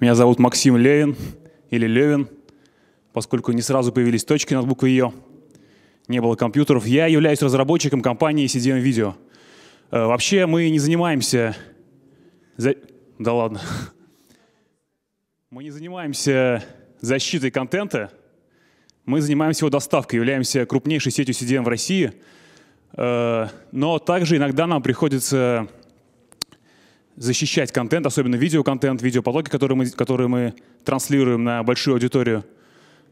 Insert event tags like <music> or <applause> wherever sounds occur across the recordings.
Меня зовут Максим Левин или Левин, поскольку не сразу появились точки над буквой «Е», не было компьютеров. Я являюсь разработчиком компании CDM Video. Э, вообще мы не занимаемся... За... Да ладно. Мы не занимаемся защитой контента, мы занимаемся его доставкой, являемся крупнейшей сетью CDM в России, э, но также иногда нам приходится защищать контент, особенно видеоконтент, видеопотоки, которые мы, которые мы транслируем на большую аудиторию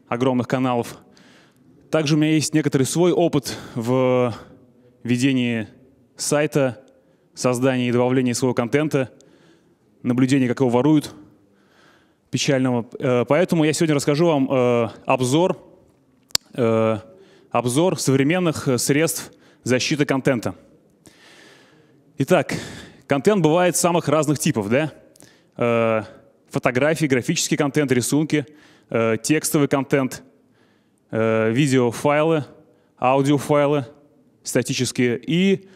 огромных каналов. Также у меня есть некоторый свой опыт в ведении сайта, создании и добавлении своего контента, наблюдении, как его воруют, печального. Э, поэтому я сегодня расскажу вам э, обзор, э, обзор современных средств защиты контента. Итак, Контент бывает самых разных типов, да? Э, фотографии, графический контент, рисунки, э, текстовый контент, э, видеофайлы, аудиофайлы статические и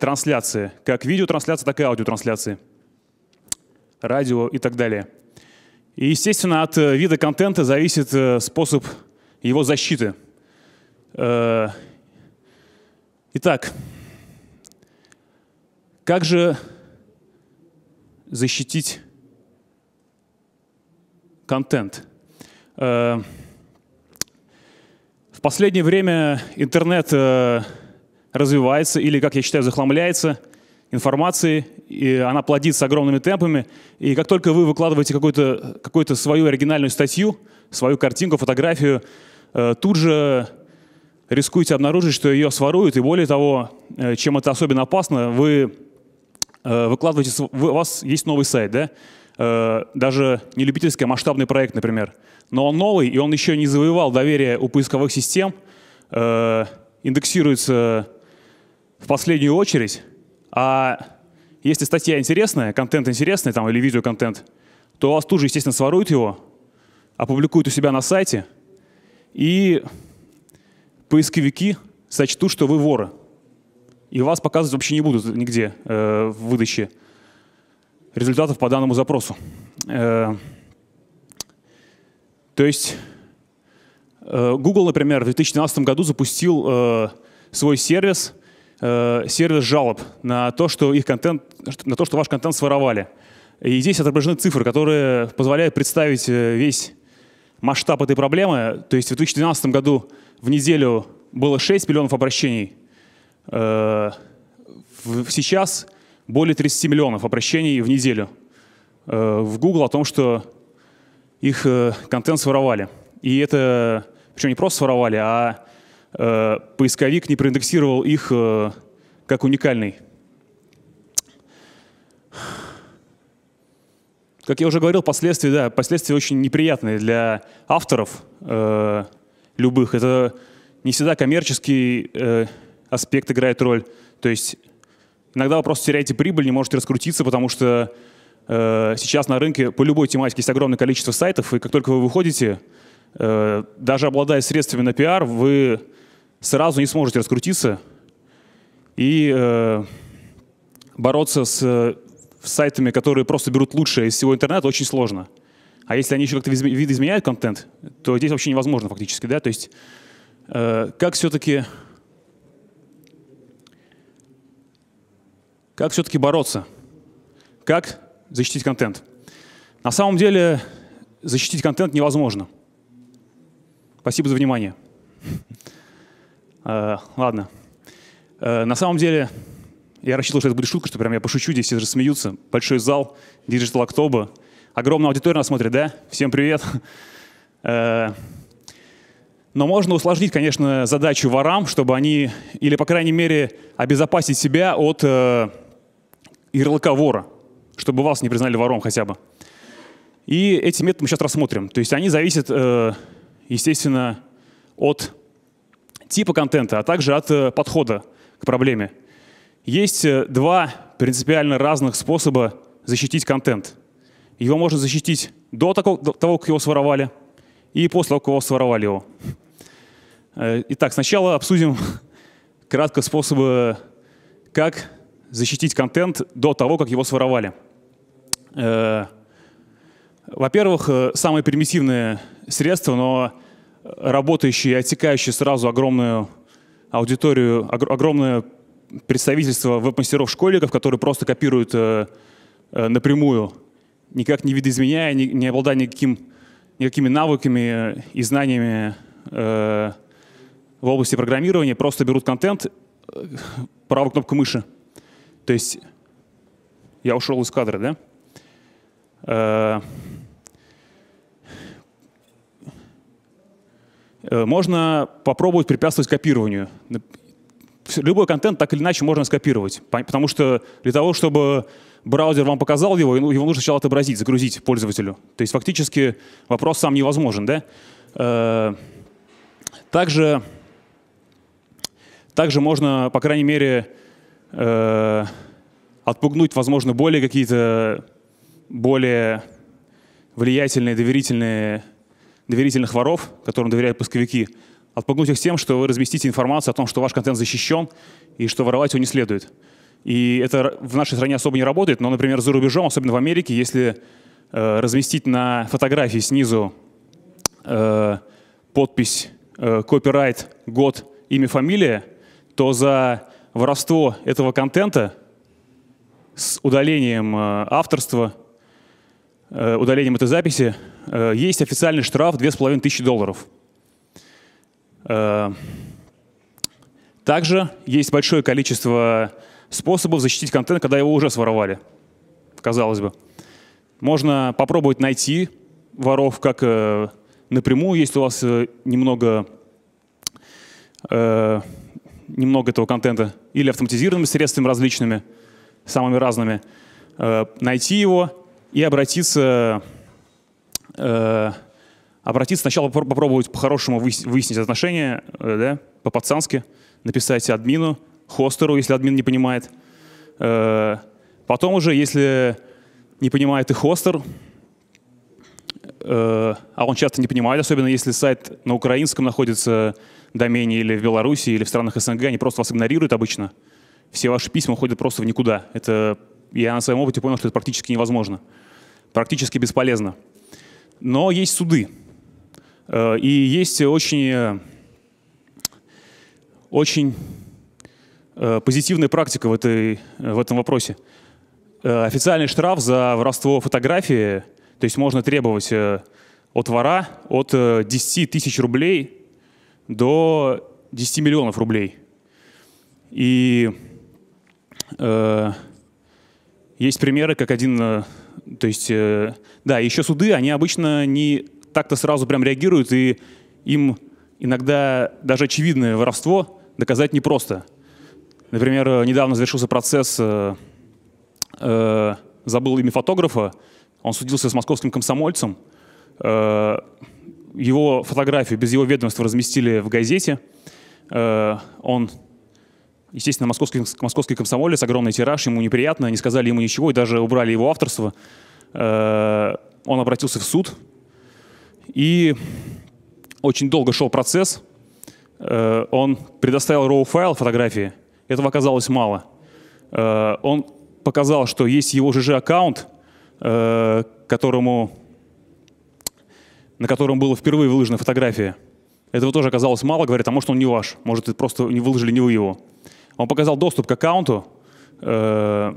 трансляции, как видеотрансляции, так и аудиотрансляции, радио и так далее. И, естественно, от вида контента зависит способ его защиты. Итак, как же защитить контент? Э, в последнее время интернет э, развивается или, как я считаю, захламляется информацией, и она плодится огромными темпами. И как только вы выкладываете какую-то какую то свою оригинальную статью, свою картинку, фотографию, э, тут же рискуете обнаружить, что ее своруют, и более того, чем это особенно опасно, вы Э, выкладываете, у вас есть новый сайт, да? Э, даже не любительский, а масштабный проект, например. Но он новый, и он еще не завоевал доверие у поисковых систем, э, индексируется в последнюю очередь, а если статья интересная, контент интересный там, или видеоконтент, то у вас тут же, естественно, своруют его, опубликуют у себя на сайте, и поисковики сочтут, что вы воры и вас показывать вообще не будут нигде э, в выдаче результатов по данному запросу. Э, то есть э, Google, например, в 2012 году запустил свой сервис, сервис жалоб на то, что их контент, на то, что ваш контент своровали. И здесь отображены цифры, которые позволяют представить весь масштаб этой проблемы. То есть в 2012 году в неделю было 6 миллионов обращений Э, сейчас более 30 миллионов обращений в неделю э, в Google о том, что их э, контент своровали. И это, причем не просто своровали, а поисковик не проиндексировал их как уникальный. Как я уже говорил, последствия, да, последствия очень неприятные для авторов э, любых. Это не всегда коммерческий э, аспект играет роль. То есть иногда вы просто теряете прибыль, не можете раскрутиться, потому что э, сейчас на рынке по любой тематике есть огромное количество сайтов, и как только вы выходите, э, даже обладая средствами на пиар, вы сразу не сможете раскрутиться и э, бороться с э, сайтами, которые просто берут лучшее из всего интернета, очень сложно. А если они еще как-то видоизменяют контент, то здесь вообще невозможно фактически, да? То есть э, как все-таки Как все-таки бороться? Как защитить контент? На самом деле защитить контент невозможно. Спасибо за внимание. Э, ладно. Э, на самом деле, я рассчитывал, что это будет шутка, что прям я пошучу, здесь все смеются. Большой зал, Digital October. Огромная аудитория нас смотрит, да? Всем привет. Э, но можно усложнить, конечно, задачу ворам, чтобы они, или, по крайней мере, обезопасить себя от ярлыка вора, чтобы вас не признали вором хотя бы. И эти методы мы сейчас рассмотрим. То есть они зависят, э, естественно, от типа контента, а также от э, подхода к проблеме. Есть э, два принципиально разных способа защитить контент. Его можно защитить до того, как его своровали, и после того, как его своровали его. Итак, сначала обсудим <laughs> кратко способы, как защитить контент до того, как его своровали. Э, во-первых, э, самое примитивное средство, но работающее и отсекающее сразу огромную аудиторию, огромное представительство веб-мастеров-школьников, которые просто копируют э, напрямую, никак не видоизменяя, не обладая никаким, никакими навыками и знаниями в области программирования, просто берут контент правой кнопкой мыши — то есть я ушел из кадра, да? Э, э, можно попробовать препятствовать копированию. Любой контент так или иначе можно скопировать, потому что для того, чтобы браузер вам показал его, его нужно сначала отобразить, загрузить пользователю. То есть фактически вопрос сам невозможен, да? Э, также, также можно, по крайней мере, э, отпугнуть, возможно, более какие-то более влиятельные, доверительные, доверительных воров, которым доверяют поисковики, отпугнуть их тем, что вы разместите информацию о том, что ваш контент защищен и что воровать его не следует. И это в нашей стране особо не работает, но, например, за рубежом, особенно в Америке, если э, разместить на фотографии снизу э, подпись э, «Копирайт», «Год», «Имя», «Фамилия», то за воровство этого контента с удалением э, авторства, э, удалением этой записи, э, есть официальный штраф 2500 долларов. Также есть большое количество способов защитить контент, когда его уже своровали, казалось бы. Можно попробовать найти воров, как напрямую, если у вас немного немного этого контента, или автоматизированными средствами различными, самыми разными, э, найти его и обратиться, э, обратиться сначала попробовать по-хорошему выяснить отношения, э, да, по-пацански, написать админу, хостеру, если админ не понимает. Потом уже, если не понимает и хостер, а он часто не понимает, особенно если сайт на украинском находится домене или в Беларуси, или в странах СНГ, они просто вас игнорируют обычно. Все ваши письма уходят просто в никуда. Это я на своем опыте понял, что это практически невозможно. Практически бесполезно. Но есть суды. Э, и есть очень, э, очень э, позитивная практика в, этой, в этом вопросе. Официальный штраф за воровство фотографии, то есть можно требовать от вора от 10 тысяч рублей до 10 миллионов рублей. И э, есть примеры, как один, э, то есть, э, да, еще суды, они обычно не так-то сразу прям реагируют, и им иногда даже очевидное воровство доказать непросто. Например, недавно завершился процесс, э, э, забыл имя фотографа, он судился с московским комсомольцем, э, его фотографию без его ведомства разместили в газете. Э, он, естественно, московский, московский комсомолец, огромный тираж, ему неприятно, не сказали ему ничего и даже убрали его авторство. Э, он обратился в суд, и очень долго шел процесс. Э, он предоставил RAW файл фотографии. Этого оказалось мало. Он показал, что есть его ЖЖ аккаунт, которому на котором было впервые выложена фотография. Этого тоже оказалось мало, говорят, а что он не ваш, может просто не выложили не вы его. Он показал доступ к аккаунту, э,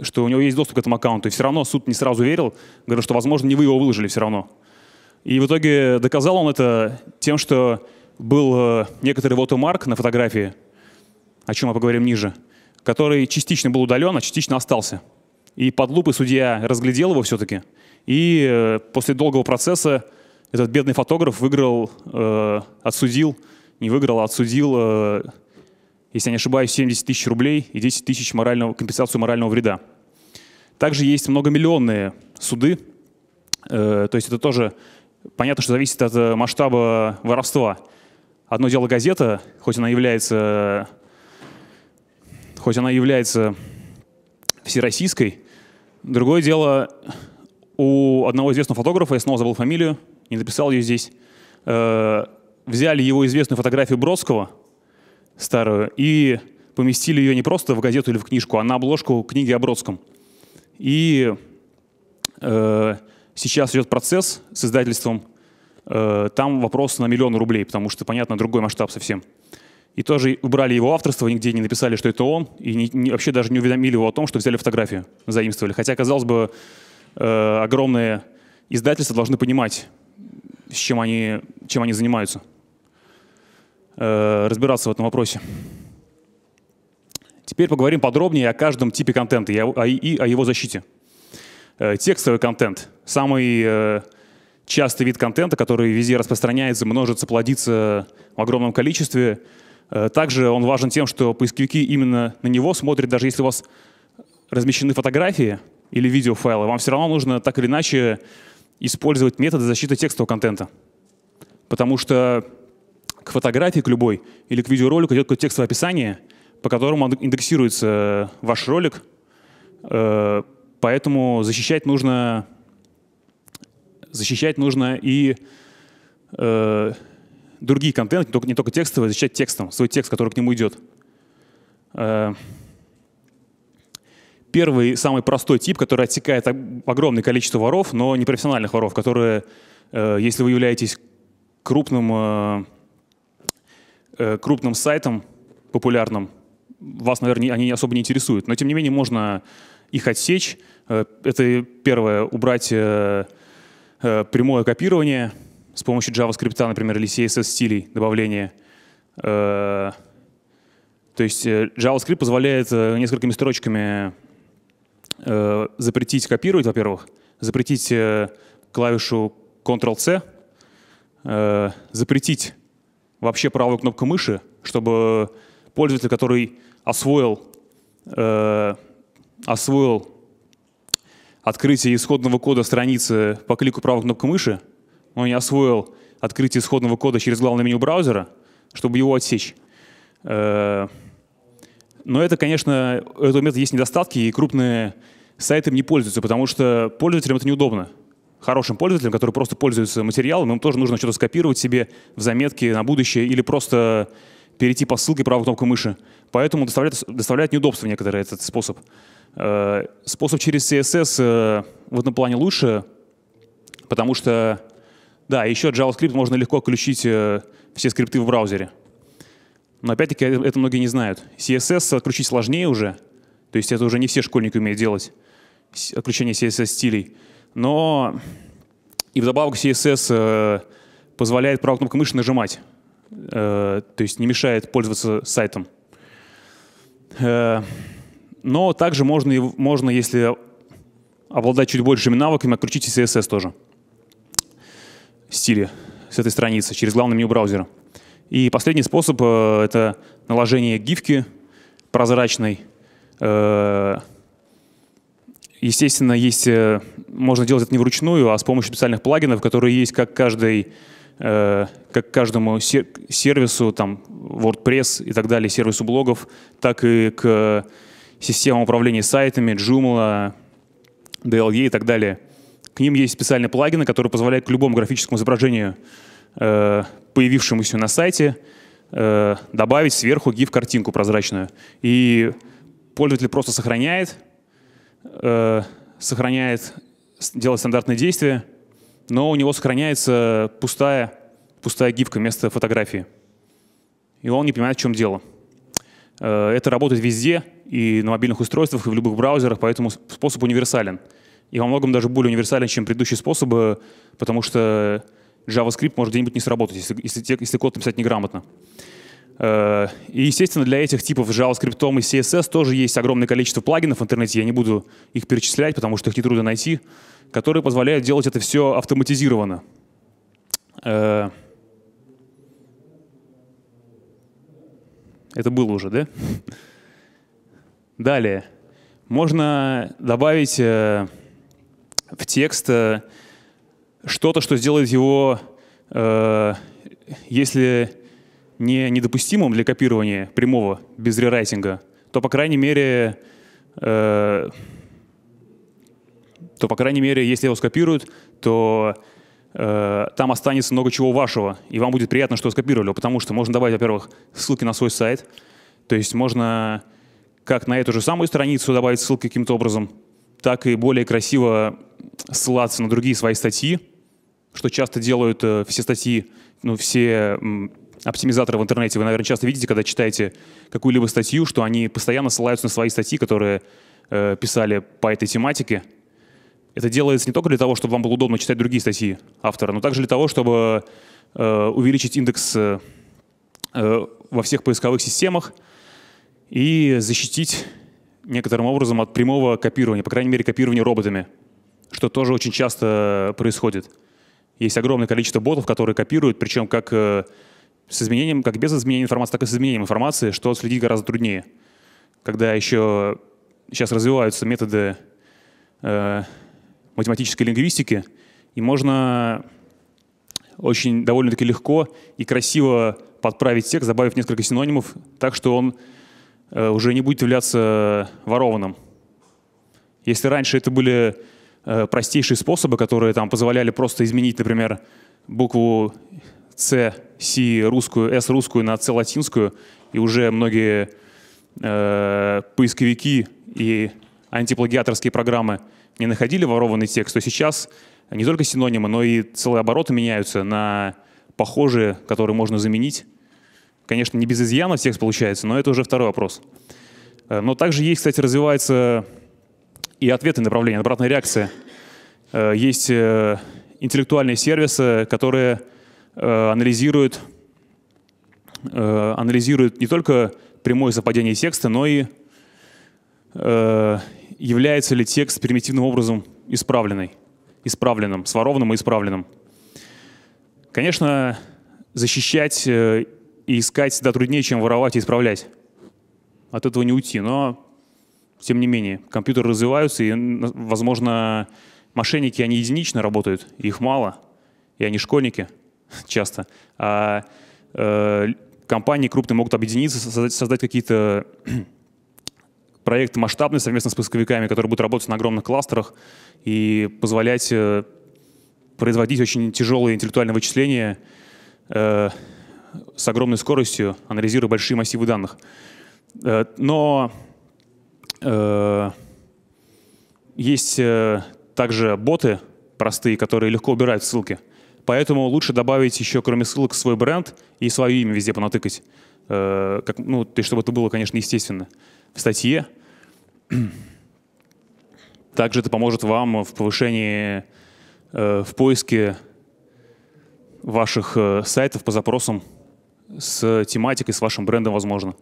что у него есть доступ к этому аккаунту, и все равно суд не сразу верил, говорил, что, возможно, не вы его выложили все равно. И в итоге доказал он это тем, что был э, некоторый вотомарк на фотографии, о чем мы поговорим ниже, который частично был удален, а частично остался. И под лупой судья разглядел его все-таки. И э, после долгого процесса этот бедный фотограф выиграл, э, отсудил, не выиграл, а отсудил, э, если я не ошибаюсь, 70 тысяч рублей и 10 тысяч морального, компенсацию морального вреда. Также есть многомиллионные суды, э, то есть это тоже понятно, что зависит от э, масштаба воровства. Одно дело газета, хоть она является, хоть она является всероссийской, другое дело у одного известного фотографа, я снова забыл фамилию, не написал ее здесь. Э, взяли его известную фотографию Бродского, старую, и поместили ее не просто в газету или в книжку, а на обложку книги о Бродском. И э, сейчас идет процесс с издательством. Э, там вопрос на миллион рублей, потому что, понятно, другой масштаб совсем. И тоже убрали его авторство, нигде не написали, что это он, и не, не, вообще даже не уведомили его о том, что взяли фотографию, заимствовали. Хотя, казалось бы, э, огромные издательства должны понимать, с чем они, чем они занимаются. Э, разбираться в этом вопросе. Теперь поговорим подробнее о каждом типе контента и о его защите. Э, текстовый контент — самый э, частый вид контента, который везде распространяется, множится, плодится в огромном количестве. Также он важен тем, что поисковики именно на него смотрят, даже если у вас размещены фотографии или видеофайлы, вам все равно нужно так или иначе использовать методы защиты текстового контента. Потому что к фотографии, к любой, или к видеоролику идет какое-то текстовое описание, по которому индексируется э, ваш ролик. Э, поэтому защищать нужно, защищать нужно и э, другие контенты, не только, не только текстовые, защищать текстом, свой текст, который к нему идет. Первый, самый простой тип, который отсекает огромное количество воров, но непрофессиональных воров, которые, э, если вы являетесь крупным, э, э, крупным сайтом популярным, вас, наверное, они особо не интересуют. Но, тем не менее, можно их отсечь. Это первое, убрать прямое копирование с помощью JavaScript, например, или CSS стилей добавления. То есть JavaScript позволяет несколькими строчками э, запретить копировать, во-первых, запретить э, клавишу Ctrl-C, э, запретить вообще правую кнопку мыши, чтобы пользователь, который освоил, э, освоил открытие исходного кода страницы по клику правой кнопкой мыши, но не освоил открытие исходного кода через главное меню браузера, чтобы его отсечь. Э, но это, конечно, у этого метода есть недостатки, и крупные сайты им не пользуются, потому что пользователям это неудобно. Хорошим пользователям, которые просто пользуются материалом, им тоже нужно что-то скопировать себе в заметки на будущее или просто перейти по ссылке правой кнопкой мыши. Поэтому доставляет, доставляет неудобства некоторые этот способ. Э, способ через CSS э, в этом плане лучше, потому что, да, еще JavaScript можно легко включить э, все скрипты в браузере. Но опять-таки э, это многие не знают. CSS отключить сложнее уже, то есть это уже не все школьники умеют делать, отключение CSS-стилей. Но и вдобавок CSS э, позволяет правой кнопкой мыши нажимать, э, то есть не мешает пользоваться сайтом. Но также можно, можно если обладать чуть большими навыками, отключить CSS тоже стили с этой страницы через главное меню браузера. И последний способ э, это наложение гифки прозрачной. Э, естественно, есть, э, можно делать это не вручную, а с помощью специальных плагинов, которые есть как, каждый, как каждому сервису, там, WordPress и так далее, сервису блогов, так и к системам управления сайтами, Joomla, DLE и так далее. К ним есть специальные плагины, которые позволяют к любому графическому изображению Э, появившемуся на сайте э, добавить сверху GIF-картинку прозрачную. И пользователь просто сохраняет, э, сохраняет, делает стандартные действия, но у него сохраняется пустая, пустая гифка вместо фотографии. И он не понимает, в чем дело. Это работает везде, и на мобильных устройствах, и в любых браузерах, поэтому способ универсален. И во многом даже более универсален, чем предыдущие способы, потому что JavaScript может где-нибудь не сработать, если, если, если код написать неграмотно. Э, и, естественно, для этих типов JavaScript и CSS тоже есть огромное количество плагинов в интернете. Я не буду их перечислять, потому что их нетрудно найти, которые позволяют делать это все автоматизированно. Э, это было уже, да? Далее. Можно добавить э, в текст что-то, что сделает его, э, если не недопустимым для копирования прямого без рерайтинга, то по крайней мере, э, то по крайней мере, если его скопируют, то э, там останется много чего вашего, и вам будет приятно, что скопировали, потому что можно добавить, во-первых, ссылки на свой сайт, то есть можно как на эту же самую страницу добавить ссылки каким-то образом, так и более красиво ссылаться на другие свои статьи, что часто делают э, все статьи, ну, все оптимизаторы в интернете. Вы, наверное, часто видите, когда читаете какую-либо статью, что они постоянно ссылаются на свои статьи, которые э, писали по этой тематике. Это делается не только для того, чтобы вам было удобно читать другие статьи автора, но также для того, чтобы э, увеличить индекс во всех поисковых системах и защитить некоторым образом от прямого копирования, по крайней мере, копирования роботами, что тоже очень часто происходит. Есть огромное количество ботов, которые копируют, причем как э, с изменением, как без изменения информации, так и с изменением информации, что следить гораздо труднее. Когда еще сейчас развиваются методы э, математической лингвистики, и можно очень довольно-таки легко и красиво подправить текст, добавив несколько синонимов, так что он э, уже не будет являться э, ворованным. Если раньше это были Э, простейшие способы, которые там позволяли просто изменить, например, букву С, С русскую, С русскую на С латинскую, и уже многие э, поисковики и антиплагиаторские программы не находили ворованный текст, то сейчас не только синонимы, но и целые обороты меняются на похожие, которые можно заменить. Конечно, не без изъянов текст получается, но это уже второй вопрос. Э, но также есть, кстати, развивается и ответы направления, обратная реакция. Э, есть э, интеллектуальные сервисы, которые э, анализируют, анализируют не только прямое западение текста, но и является ли текст примитивным образом исправленный, исправленным, сворованным и исправленным. Конечно, защищать и искать всегда труднее, чем воровать и исправлять. От этого не уйти, но тем не менее, компьютеры развиваются, и, возможно, мошенники, они единично работают, их мало, и они школьники <laughs> часто. А э, компании крупные могут объединиться, создать, создать какие-то <clears throat> проекты масштабные совместно с поисковиками, которые будут работать на огромных кластерах и позволять э, производить очень тяжелые интеллектуальные вычисления э, с огромной скоростью, анализируя большие массивы данных. Э, но Э, есть э, также боты простые, которые легко убирают ссылки. Поэтому лучше добавить еще, кроме ссылок, свой бренд и свое имя везде понатыкать. Э, как, ну, то есть, чтобы это было, конечно, естественно. В статье. <clears throat> Также это поможет вам в повышении, в поиске ваших сайтов по запросам с тематикой, с вашим брендом, возможно.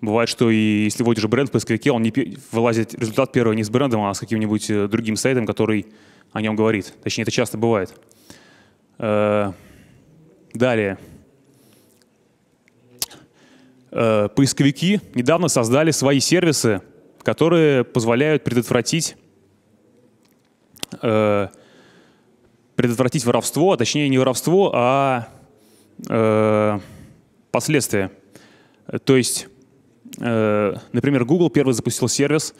Бывает, что и если вводишь бренд в поисковике, он не вылазит результат первого не с брендом, а с каким-нибудь э, другим сайтом, который о нем говорит. Точнее, это часто бывает. Э, далее. Э, поисковики недавно создали свои сервисы, которые позволяют предотвратить, предотвратить воровство, а точнее не воровство, а последствия. То есть Э, например, Google первый запустил сервис,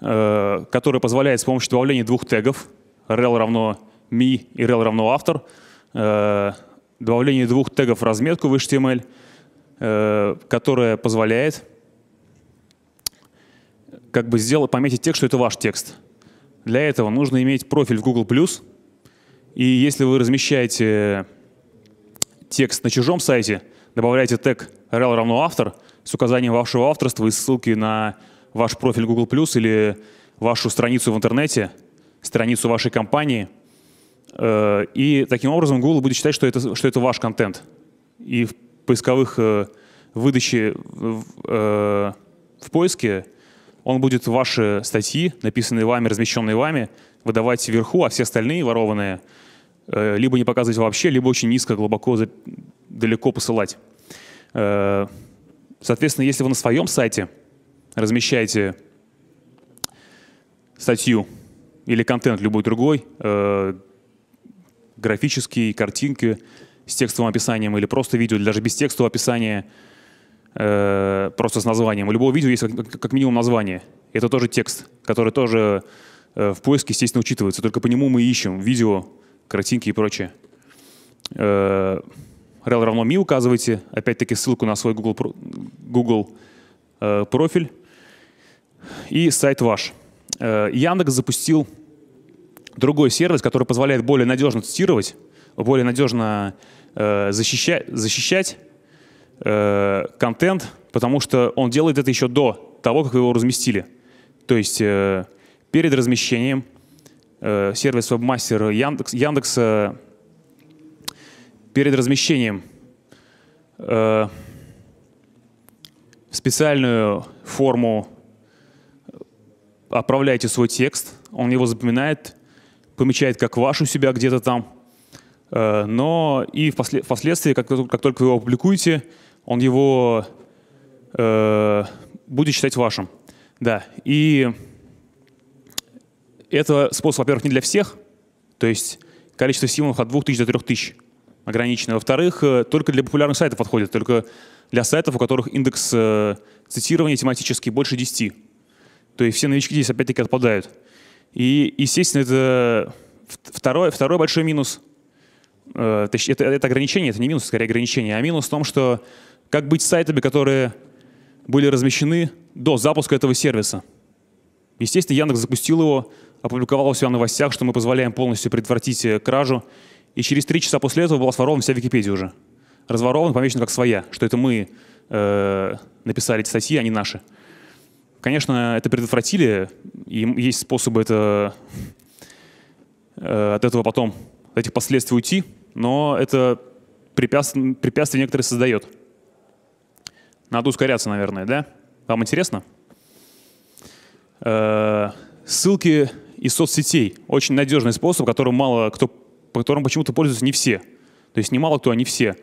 э, который позволяет с помощью добавления двух тегов rel равно me и rel равно автор, э, добавление двух тегов в разметку в HTML, которая позволяет как бы сделать, пометить текст, что это ваш текст. Для этого нужно иметь профиль в Google+, и если вы размещаете текст на чужом сайте, добавляете тег rel равно автор — с указанием вашего авторства и ссылки на ваш профиль Google+, или вашу страницу в интернете, страницу вашей компании. Э, и таким образом Google будет считать, что это, что это ваш контент. И в поисковых э, выдаче, э, в поиске он будет ваши статьи, написанные вами, размещенные вами, выдавать вверху, а все остальные ворованные либо не показывать вообще, либо очень низко, глубоко, далеко посылать. Соответственно, если вы на своем сайте размещаете статью или контент любой другой, э, графические картинки с текстовым описанием или просто видео, или даже без текстового описания, э, просто с названием. У любого видео есть как, минимум название. Это тоже текст, который тоже э, в поиске, естественно, учитывается. Только по нему мы ищем видео, картинки и прочее. Э, rel равно mi указываете, опять-таки ссылку на свой Google, Google э, профиль и сайт ваш. Э, Яндекс запустил другой сервис, который позволяет более надежно цитировать, более надежно э, защищать, защищать э, контент, потому что он делает это еще до того, как вы его разместили. То есть э, перед размещением э, сервис WebMaster Яндекс, Яндекса перед размещением э, в специальную форму э, отправляете свой текст, он его запоминает, помечает как ваш у себя где-то там, э, но и впослед, впоследствии, как, как только вы его опубликуете, он его э, будет считать вашим. Да, и это способ, во-первых, не для всех, то есть количество символов от 2000 до 3000 ограничены. Во-вторых, э, только для популярных сайтов подходит, только для сайтов, у которых индекс э, цитирования тематический больше 10. То есть все новички здесь опять-таки отпадают. И, естественно, это второй, второй большой минус. Э, это, это ограничение, это не минус, скорее ограничение, а минус в том, что как быть с сайтами, которые были размещены до запуска этого сервиса. Естественно, Яндекс запустил его, опубликовал все в новостях, что мы позволяем полностью предотвратить кражу и через три часа после этого была сворована вся Википедия уже. Разворована, помечена как своя, что это мы э, написали эти статьи, а не наши. Конечно, это предотвратили, и есть способы это, э, от этого потом, от этих последствий уйти, но это препятствие, препятствие некоторые создает. Надо ускоряться, наверное, да? Вам интересно? Э, ссылки из соцсетей. Очень надежный способ, которым мало кто по которым почему-то пользуются не все. То есть не мало кто, а не все.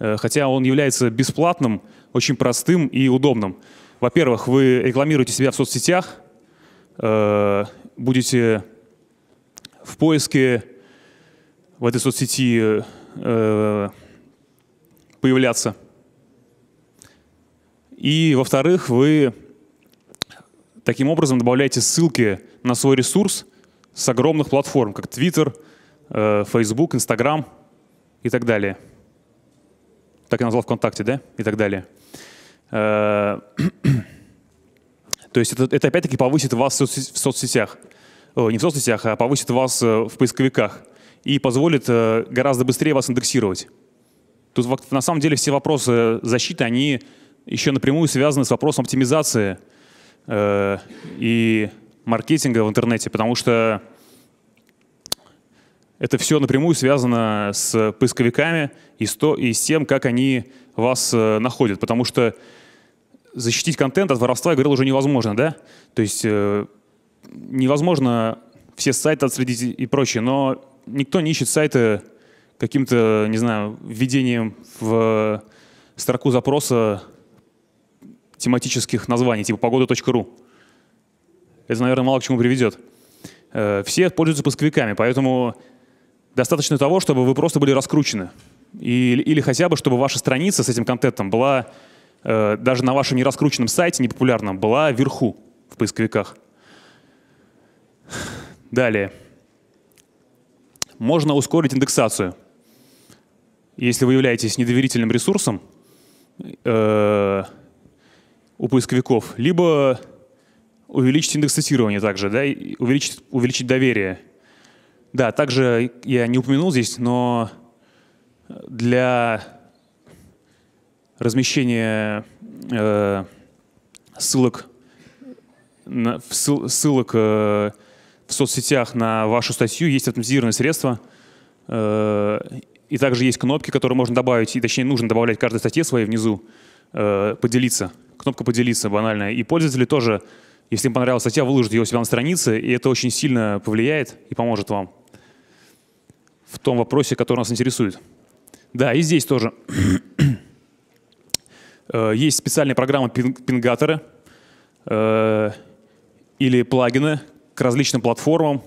Э, хотя он является бесплатным, очень простым и удобным. Во-первых, вы рекламируете себя в соцсетях, э, будете в поиске в этой соцсети э, появляться. И, во-вторых, вы таким образом добавляете ссылки на свой ресурс с огромных платформ, как Twitter, Э, Facebook, Instagram и так далее. Так я назвал ВКонтакте, да? И так далее. Э, <clears throat> то есть это, это опять-таки повысит вас в соцсетях. О, не в соцсетях, а повысит вас э, в поисковиках и позволит гораздо быстрее вас индексировать. Тут на самом деле все вопросы защиты, они еще напрямую связаны с вопросом оптимизации э, и маркетинга в интернете, потому что это все напрямую связано с поисковиками и с, то, и с тем, как они вас э, находят. Потому что защитить контент от воровства, я говорил, уже невозможно, да? То есть э, невозможно все сайты отследить и прочее, но никто не ищет сайты каким-то, не знаю, введением в строку запроса тематических названий, типа погода.ру. Это, наверное, мало к чему приведет. Э, все пользуются поисковиками, поэтому Достаточно того, чтобы вы просто были раскручены. И, или хотя бы, чтобы ваша страница с этим контентом была э, даже на вашем нераскрученном сайте, непопулярном, была вверху в поисковиках. Далее. Можно ускорить индексацию. Если вы являетесь недоверительным ресурсом э, у поисковиков, либо увеличить индекс цитирования также, да, увеличить, увеличить доверие да, также я не упомянул здесь, но для размещения э, ссылок, на, ссылок э, в соцсетях на вашу статью есть автоматизированные средства. Э, и также есть кнопки, которые можно добавить, и точнее нужно добавлять каждой статье своей внизу, э, поделиться. Кнопка «Поделиться» банальная. И пользователи тоже, если им понравилась статья, выложат ее у себя на странице, и это очень сильно повлияет и поможет вам в том вопросе, который нас интересует. Да, и здесь тоже. <clears throat> Э, есть специальные программы пингаторы э, или плагины к различным платформам,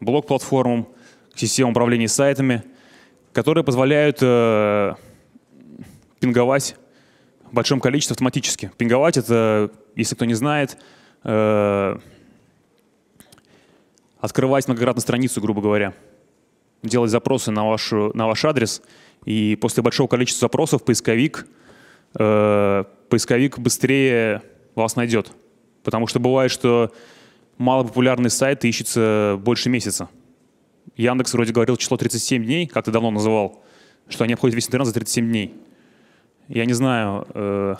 блок-платформам, к системам управления сайтами, которые позволяют э, пинговать в большом количестве автоматически. Пинговать — это, если кто не знает, э, открывать многократно страницу, грубо говоря делать запросы на, вашу, на ваш адрес, и после большого количества запросов поисковик, э, поисковик быстрее вас найдет. Потому что бывает, что малопопулярный сайт ищется больше месяца. Яндекс вроде говорил число 37 дней, как ты давно называл, что они обходят весь интернет за 37 дней. Я не знаю, э,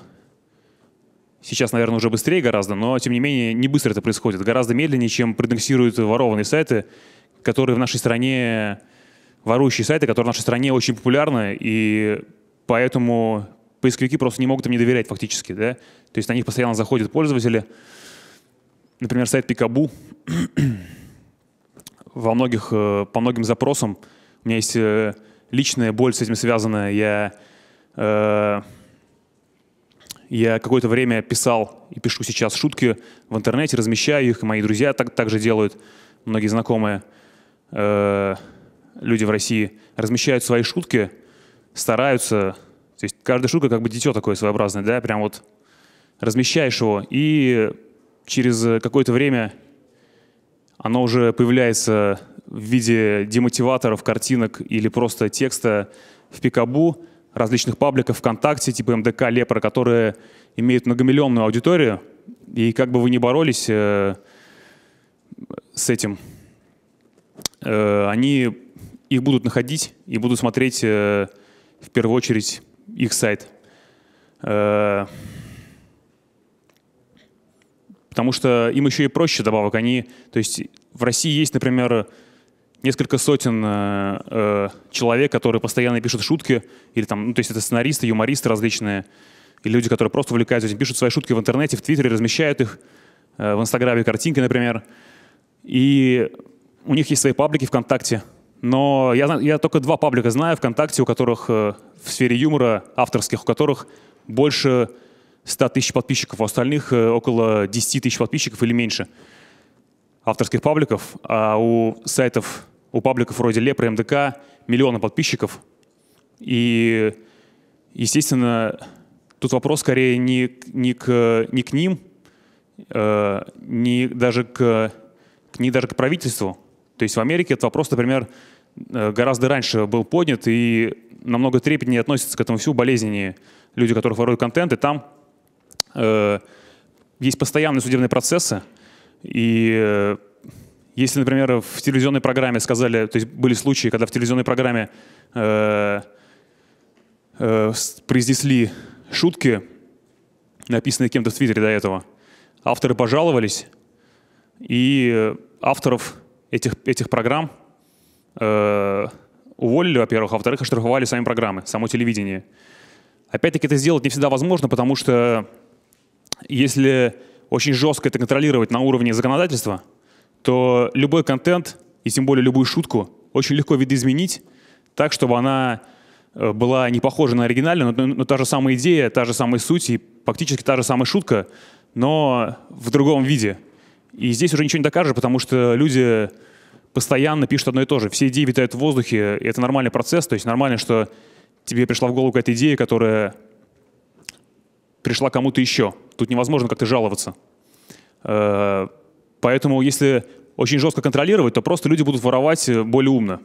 сейчас, наверное, уже быстрее гораздо, но, тем не менее, не быстро это происходит. Гораздо медленнее, чем проиндексируют ворованные сайты, которые в нашей стране ворующие сайты, которые в нашей стране очень популярны, и поэтому поисковики просто не могут им не доверять фактически. Да? То есть на них постоянно заходят пользователи. Например, сайт Пикабу. <clears throat> Во многих, э, по многим запросам у меня есть э, личная боль с этим связанная. Я, э, я какое-то время писал и пишу сейчас шутки в интернете, размещаю их, и мои друзья так, так же делают, многие знакомые. Э, люди в России размещают свои шутки, стараются. То есть каждая шутка как бы дитё такое своеобразное, да, прям вот размещаешь его, и через какое-то время оно уже появляется в виде демотиваторов, картинок или просто текста в Пикабу, различных пабликов ВКонтакте, типа МДК, Лепра, которые имеют многомиллионную аудиторию, и как бы вы ни боролись э, с этим, э, они их будут находить и будут смотреть э, в первую очередь их сайт. Э, потому что им еще и проще добавок. Они, то есть в России есть, например, несколько сотен э, э человек, которые постоянно пишут шутки, или там, ну, то есть это сценаристы, юмористы различные, и люди, которые просто увлекаются этим, пишут свои шутки в интернете, в Твиттере, размещают их, э, в Инстаграме картинки, например. И у них есть свои паблики ВКонтакте, но я, я только два паблика знаю ВКонтакте, у которых э, в сфере юмора, авторских, у которых больше 100 тысяч подписчиков, у остальных э, около 10 тысяч подписчиков или меньше авторских пабликов, а у сайтов, у пабликов вроде Лепра, МДК миллионы подписчиков. И, естественно, тут вопрос скорее не, не, к, не к ним, э, не даже к, не даже к правительству, то есть в Америке этот вопрос, например, э, гораздо раньше был поднят и намного трепетнее относятся к этому всю болезненнее люди, которые воруют контент, и там э, есть постоянные судебные процессы, и э, если, например, в телевизионной программе сказали, то есть были случаи, когда в телевизионной программе э, э, произнесли шутки, написанные кем-то в Твиттере до этого, авторы пожаловались, и э, авторов этих, этих программ э, уволили, во-первых, а во-вторых, оштрафовали сами программы, само телевидение. Опять-таки это сделать не всегда возможно, потому что если очень жестко это контролировать на уровне законодательства, то любой контент, и тем более любую шутку, очень легко видоизменить так, чтобы она э, была не похожа на оригинальную, но, но та же самая идея, та же самая суть и фактически та же самая шутка, но в другом виде. И здесь уже ничего не докажешь, потому что люди постоянно пишут одно и то же. Все идеи витают в воздухе, и это нормальный процесс. То есть нормально, что тебе пришла в голову какая-то идея, которая пришла кому-то еще. Тут невозможно как-то жаловаться. Э, поэтому если очень жестко контролировать, то просто люди будут воровать э, более умно.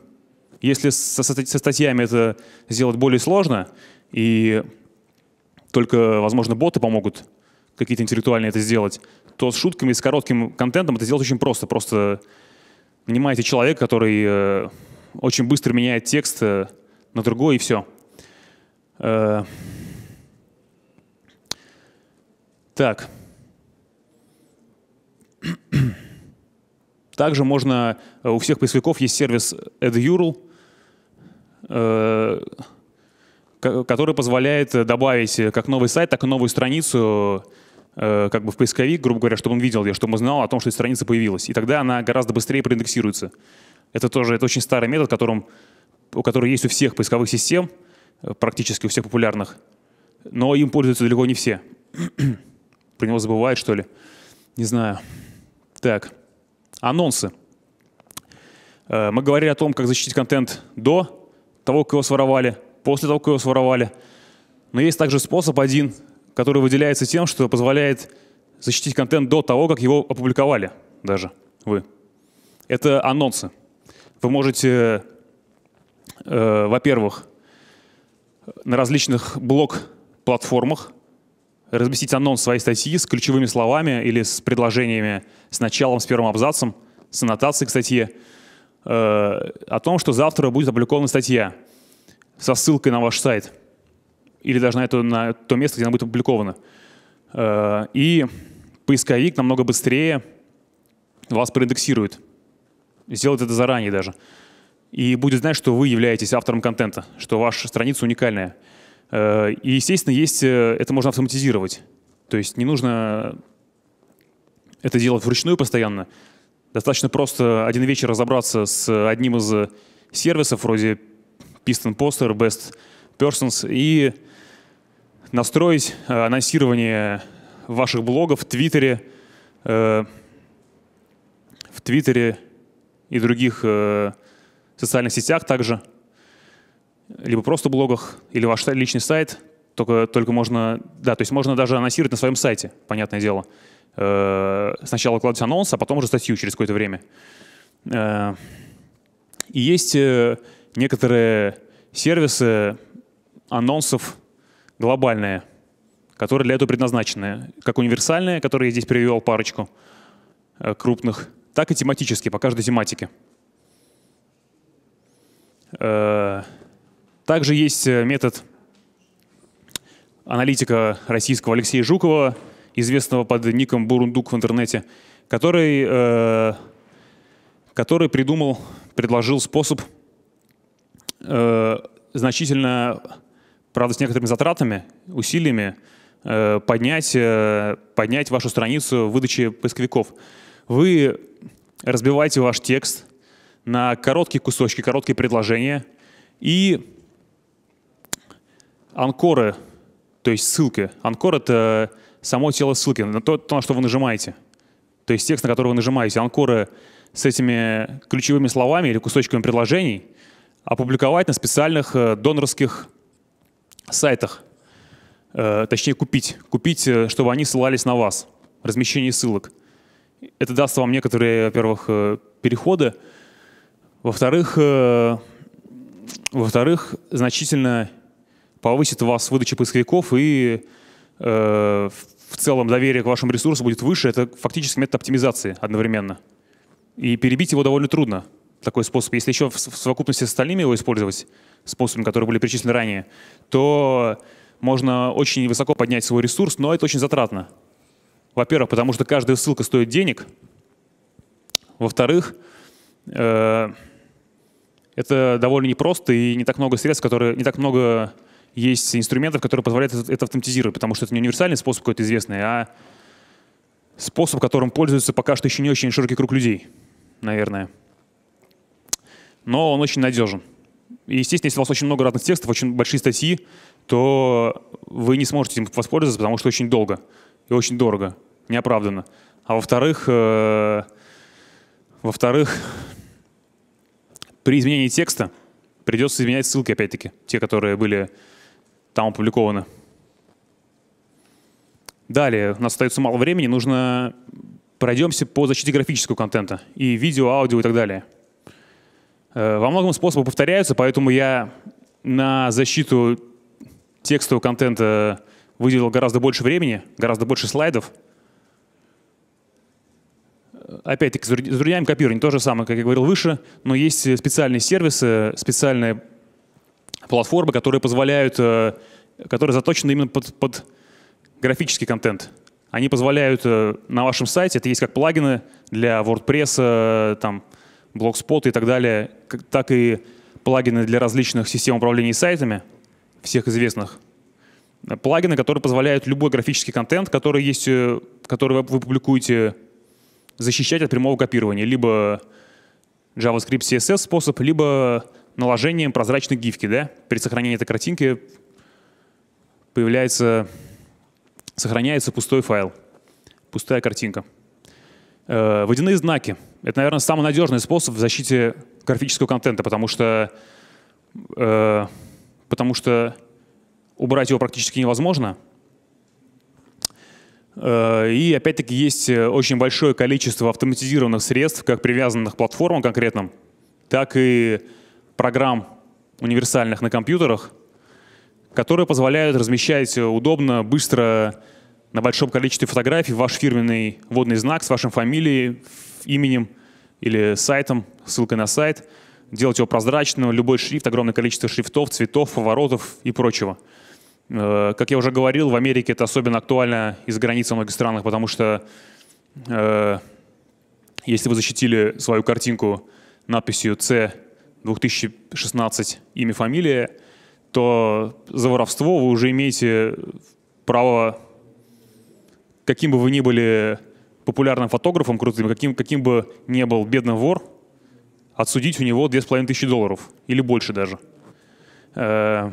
Если со, статьями это сделать более сложно, и только, возможно, боты помогут какие-то интеллектуальные это сделать, то с шутками, с коротким контентом это сделать очень просто. Просто нанимаете человека, который э, очень быстро меняет текст э, на другой, и все. Э, так. <clears throat> Также можно, э, у всех поисковиков есть сервис AdURL, э, который позволяет э, добавить как новый сайт, так и новую страницу Э, как бы в поисковик, грубо говоря, чтобы он видел ее, чтобы он знал о том, что эта страница появилась. И тогда она гораздо быстрее проиндексируется. Это тоже это очень старый метод, которым, который есть у всех поисковых систем, э, практически у всех популярных, но им пользуются далеко не все. <clears throat> Про него забывают, что ли? Не знаю. Так, анонсы. Э, мы говорили о том, как защитить контент до того, как его своровали, после того, как его своровали. Но есть также способ один, который выделяется тем, что позволяет защитить контент до того, как его опубликовали даже вы. Это анонсы. Вы можете, э, во-первых, на различных блог-платформах разместить анонс своей статьи с ключевыми словами или с предложениями, с началом, с первым абзацем, с аннотацией к статье э, о том, что завтра будет опубликована статья со ссылкой на ваш сайт – или даже на, это, на то место, где она будет опубликована. Э, и поисковик намного быстрее вас проиндексирует. Сделает это заранее даже. И будет знать, что вы являетесь автором контента, что ваша страница уникальная. Э, и, естественно, есть, э, это можно автоматизировать. То есть не нужно это делать вручную постоянно. Достаточно просто один вечер разобраться с одним из сервисов вроде Piston Poster, Best Persons и настроить э, анонсирование ваших блогов в Твиттере, э, в Твиттере и других э, социальных сетях также, либо просто блогах, или ваш личный сайт. Только, только можно, да, то есть можно даже анонсировать на своем сайте, понятное дело. сначала кладуть анонс, а потом уже статью через какое-то время. и есть некоторые сервисы анонсов глобальные, которые для этого предназначены, как универсальные, которые я здесь привел парочку э, крупных, так и тематические, по каждой тематике. Э, также есть э, метод аналитика российского Алексея Жукова, известного под ником Бурундук в интернете, который, который придумал, предложил способ значительно правда, с некоторыми затратами, усилиями, э, поднять, э, поднять вашу страницу выдачи поисковиков. Вы разбиваете ваш текст на короткие кусочки, короткие предложения и анкоры, то есть ссылки. Анкор — это само тело ссылки, на то, на что вы нажимаете. То есть текст, на который вы нажимаете. Анкоры с этими ключевыми словами или кусочками предложений опубликовать на специальных э, донорских сайтах, э, точнее купить, купить, э, чтобы они ссылались на вас, размещение ссылок. Это даст вам некоторые, во-первых, э, переходы, во-вторых, во-вторых, значительно повысит у вас выдача поисковиков и э, в целом доверие к вашим ресурсам будет выше. Это фактически метод оптимизации одновременно. И перебить его довольно трудно такой способ, если еще в совокупности с остальными его использовать, способами, которые были перечислены ранее, то можно очень высоко поднять свой ресурс, но это очень затратно. Во-первых, потому что каждая ссылка стоит денег. Во-вторых, э это довольно непросто и не так много средств, которые, не так много есть инструментов, которые позволяют это автоматизировать, потому что это не универсальный способ какой-то известный, а способ, которым пользуются пока что еще не очень широкий круг людей, наверное но он очень надежен. И, естественно, если у вас очень много разных текстов, очень большие статьи, то вы не сможете им воспользоваться, потому что очень долго и очень дорого, неоправданно. А во-вторых, э, во-вторых, при изменении текста придется изменять ссылки, опять-таки, те, которые были там опубликованы. Далее, у нас остается мало времени, нужно пройдемся по защите графического контента и видео, аудио и так далее. Э, во многом способы повторяются, поэтому я на защиту текстового контента выделил гораздо больше времени, гораздо больше слайдов. Э, опять-таки, с друзьями копирование то же самое, как я говорил выше, но есть э, специальные сервисы, специальные платформы, которые позволяют, которые заточены именно под, под графический контент. Они позволяют на вашем сайте, это есть как плагины для WordPress, там, Blogspot и так далее, так и плагины для различных систем управления сайтами, всех известных. Э, плагины, которые позволяют любой графический контент, который, есть, э, который вы публикуете, защищать от прямого копирования. Либо JavaScript CSS способ, либо наложением прозрачной гифки. Да? При сохранении этой картинки появляется, сохраняется пустой файл, пустая картинка. Э, водяные знаки — это, наверное, самый надежный способ в защите графического контента, потому что, э, потому что убрать его практически невозможно. Э, и опять-таки есть э, очень большое количество автоматизированных средств, как привязанных к платформам конкретным, так и программ универсальных на компьютерах, которые позволяют размещать э, удобно, быстро на большом количестве фотографий ваш фирменный водный знак с вашим фамилией, именем или сайтом, ссылкой на сайт, делать его прозрачным, любой шрифт, огромное количество шрифтов, цветов, поворотов и прочего. Э, как я уже говорил, в Америке это особенно актуально из-за границы многих странах, потому что э, если вы защитили свою картинку надписью C 2016 имя, фамилия, то за воровство вы уже имеете право, каким бы вы ни были популярным фотографом крутым, каким, каким бы ни был бедный вор, отсудить у него 2500 долларов или больше даже. Э,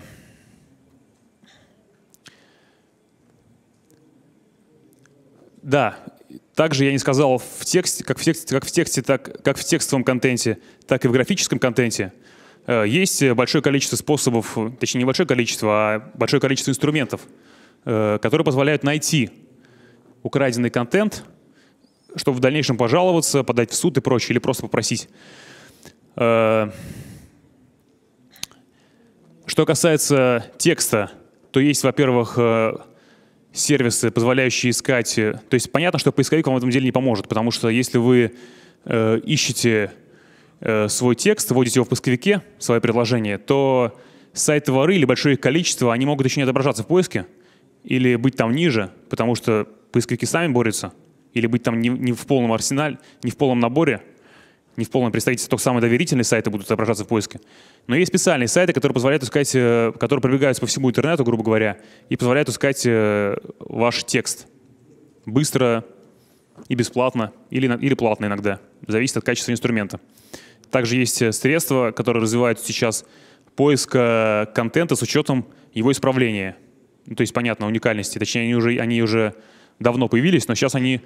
да, также я не сказал в тексте, как в тексте, как в тексте, так как в текстовом контенте, так и в графическом контенте э, есть большое количество способов, точнее не большое количество, а большое количество инструментов, э, которые позволяют найти украденный контент чтобы в дальнейшем пожаловаться, подать в суд и прочее, или просто попросить. Э, что касается текста, то есть, во-первых, э, сервисы, позволяющие искать... Э, то есть понятно, что поисковик вам в этом деле не поможет, потому что если вы ищете свой текст, вводите его в поисковике, свое предложение, то сайты воры или большое их количество, они могут еще не отображаться в поиске или быть там ниже, потому что поисковики сами борются — или быть там не, не в полном арсенале, не в полном наборе, не в полном представительстве, только самые доверительные сайты будут отображаться в поиске. Но есть специальные сайты, которые позволяют искать, э, которые пробегаются по всему интернету, грубо говоря, и позволяют искать э, ваш текст быстро и бесплатно, или, или платно иногда, зависит от качества инструмента. Также есть э, средства, которые развивают сейчас поиск контента с учетом его исправления. Ну, то есть, понятно, уникальности. Точнее, они уже, они уже давно появились, но сейчас они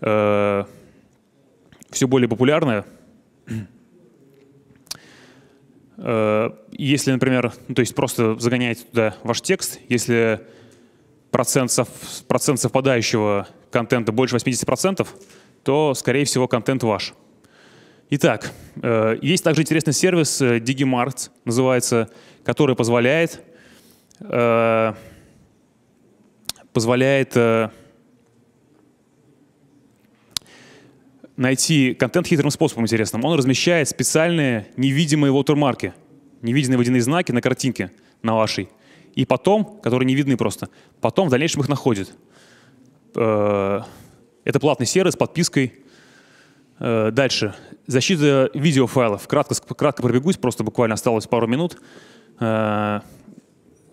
э, все более популярны. Э, если, например, ну, то есть просто загоняете туда ваш текст, если процент, сов, процент совпадающего контента больше 80%, то, скорее всего, контент ваш. Итак, э, есть также интересный сервис э, Digimart, называется, который позволяет, э, позволяет э, найти контент хитрым способом интересным. Он размещает специальные невидимые вотермарки, невидимые водяные знаки на картинке, на вашей. И потом, которые не видны просто, потом в дальнейшем их находит. Э, это платный сервис с подпиской. Э, дальше. Защита видеофайлов. Кратко, кратко пробегусь, просто буквально осталось пару минут. Э,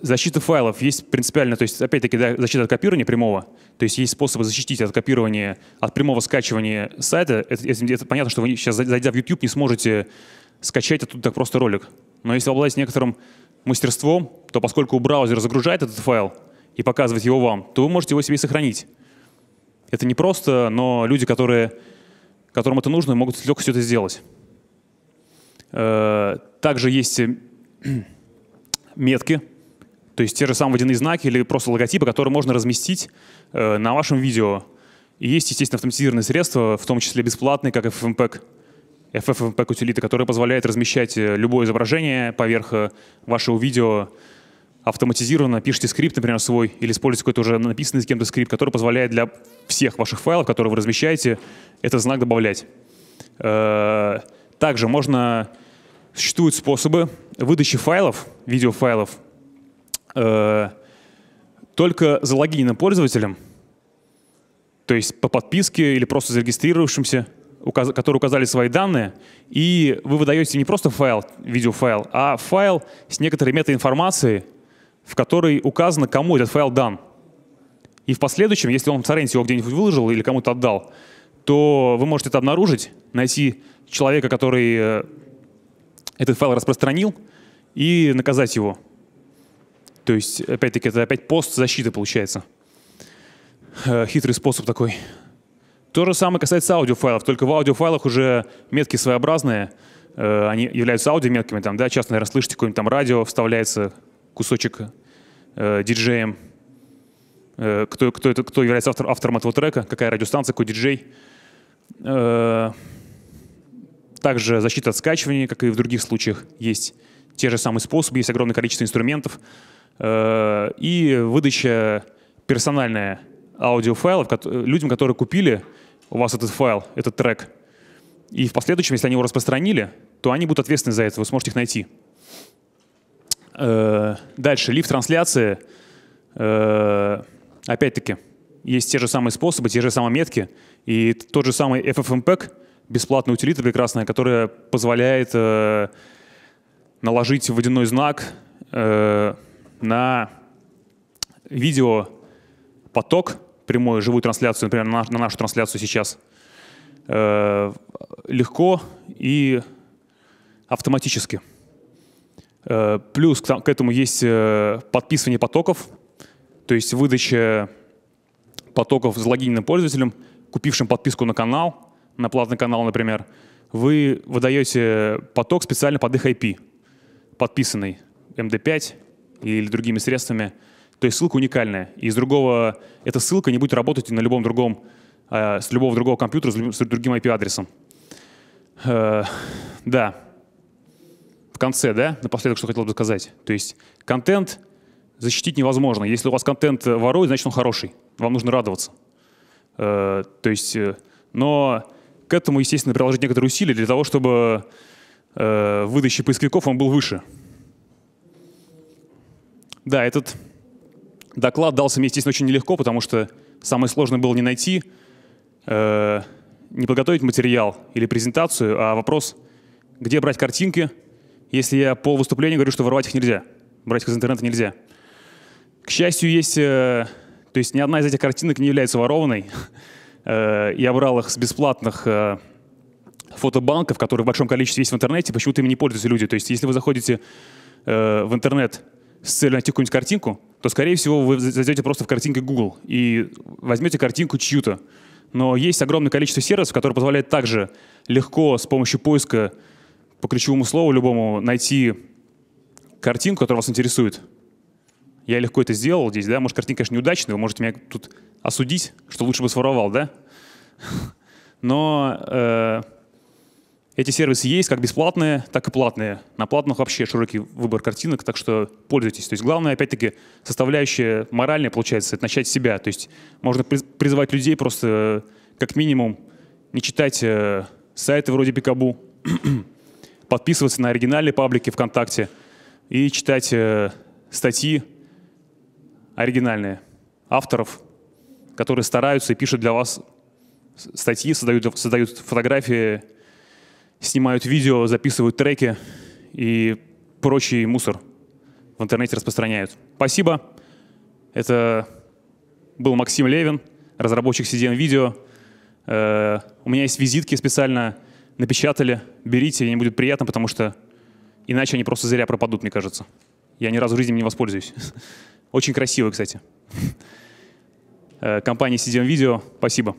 Защита файлов есть принципиально, то есть опять-таки да, защита от копирования прямого, то есть есть способы защитить от копирования, от прямого скачивания сайта. Это, это, это понятно, что вы сейчас, зайдя в YouTube, не сможете скачать оттуда так просто ролик. Но если обладать некоторым мастерством, то поскольку браузер загружает этот файл и показывает его вам, то вы можете его себе сохранить. Это не просто, но люди, которые, которым это нужно, могут легко все это сделать. Э, также есть э, <clears throat> метки, то есть те же самые водяные знаки или просто логотипы, которые можно разместить э, на вашем видео. И есть, естественно, автоматизированные средства, в том числе бесплатные, как FFmpeg, FFmpeg утилита, которая позволяет размещать э, любое изображение поверх э, вашего видео автоматизированно. Пишите скрипт, например, свой, или используйте какой-то уже написанный с кем-то скрипт, который позволяет для всех ваших файлов, которые вы размещаете, этот знак добавлять. Э, также можно... Существуют способы выдачи файлов, видеофайлов, э, только залогиненным пользователям, то есть по подписке или просто зарегистрировавшимся, указ, которые указали свои данные, и вы выдаете не просто файл, видеофайл, а файл с некоторой метаинформацией, в которой указано, кому этот файл дан. И в последующем, если он в торренте его где-нибудь выложил или кому-то отдал, то вы можете это обнаружить, найти человека, который э, этот файл распространил, и наказать его. То есть, опять-таки, это опять пост защиты получается. Э, хитрый способ такой. То же самое касается аудиофайлов, только в аудиофайлах уже метки своеобразные. Э, они являются аудиометками, там, да, часто, наверное, слышите, какое-нибудь там радио вставляется, кусочек э, диджеем. Э, кто, кто, это, кто является автор, автором этого трека, какая радиостанция, какой диджей. также защита от скачивания, как и в других случаях, есть те же самые способы, есть огромное количество инструментов. Э, и выдача персональная аудиофайлов людям, которые купили у вас этот файл, этот трек. И в последующем, если они его распространили, то они будут ответственны за это, вы сможете их найти. Э, дальше, лифт-трансляции. Э, опять-таки, есть те же самые способы, те же самые метки. И тот же самый FFmpeg, бесплатная утилита прекрасная, которая позволяет наложить водяной знак на видео поток, прямую живую трансляцию, например, на, нашу трансляцию сейчас, э, легко и автоматически. Э, плюс к, этому есть э, подписывание потоков, то есть выдача потоков с логиненным пользователем, купившим подписку на канал, на платный канал, например, вы выдаете поток специально под их IP, подписанный MD5, или другими средствами. То есть ссылка уникальная. И из другого эта ссылка не будет работать на любом другом, а, с любого другого компьютера, с, другим IP-адресом. Э, да. В конце, да, напоследок, что хотел бы сказать. То есть контент защитить невозможно. Если у вас контент ворует, значит он хороший. Вам нужно радоваться. Э, то есть, э, но к этому, естественно, приложить некоторые усилия для того, чтобы э, выдачи поисковиков он был выше. Да, этот доклад дался мне, естественно, очень нелегко, потому что самое сложное было не найти, э, не подготовить материал или презентацию, а вопрос, где брать картинки, если я пол выступления говорю, что воровать их нельзя, брать их из интернета нельзя. К счастью, есть... Э, то есть ни одна из этих картинок не является ворованной. Э, я брал их с бесплатных э, фотобанков, которые в большом количестве есть в интернете, почему-то ими не пользуются люди. То есть если вы заходите э, в интернет с целью найти какую-нибудь картинку, то, скорее всего, вы зайдете просто в картинки Google и возьмете картинку чью-то. Но есть огромное количество сервисов, которые позволяют также легко с помощью поиска по ключевому слову любому найти картинку, которая вас интересует. Я легко это сделал здесь, да? Может, картинка, конечно, неудачная, вы можете меня тут осудить, что лучше бы своровал, да? <laughs> Но э, эти сервисы есть как бесплатные, так и платные. На платных вообще широкий выбор картинок, так что пользуйтесь. То есть главное, опять-таки, составляющая моральная, получается, это начать с себя. То есть можно призывать людей просто, как минимум, не читать э, сайты вроде Пикабу, <clears throat> подписываться на оригинальные паблики ВКонтакте и читать э, статьи оригинальные авторов, которые стараются и пишут для вас статьи, создают, создают фотографии снимают видео, записывают треки и прочий мусор в интернете распространяют. Спасибо. Это был Максим Левин, разработчик CDN видео. Э, у меня есть визитки специально, напечатали. Берите, мне будет приятно, потому что иначе они просто зря пропадут, мне кажется. Я ни разу в жизни не воспользуюсь. <laughs> Очень красиво, кстати. Э, компания CDN видео, спасибо.